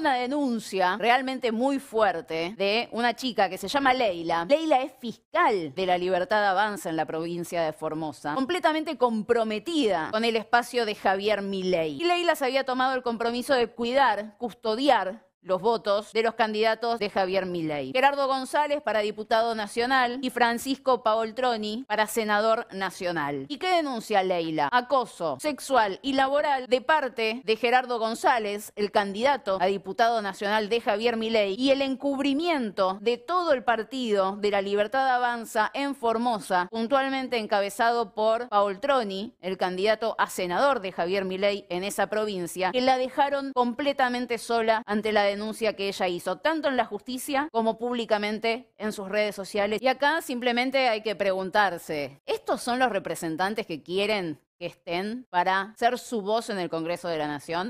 una denuncia realmente muy fuerte de una chica que se llama Leila. Leila es fiscal de la libertad avanza en la provincia de Formosa, completamente comprometida con el espacio de Javier Milei. Y Leila se había tomado el compromiso de cuidar, custodiar los votos de los candidatos de Javier Milei. Gerardo González para diputado nacional y Francisco Paoltroni para senador nacional. ¿Y qué denuncia Leila? Acoso sexual y laboral de parte de Gerardo González, el candidato a diputado nacional de Javier Milei, y el encubrimiento de todo el partido de la Libertad Avanza en Formosa, puntualmente encabezado por Paoltroni, el candidato a senador de Javier Milei en esa provincia, que la dejaron completamente sola ante la denuncia que ella hizo, tanto en la justicia como públicamente en sus redes sociales. Y acá simplemente hay que preguntarse, ¿estos son los representantes que quieren que estén para ser su voz en el Congreso de la Nación?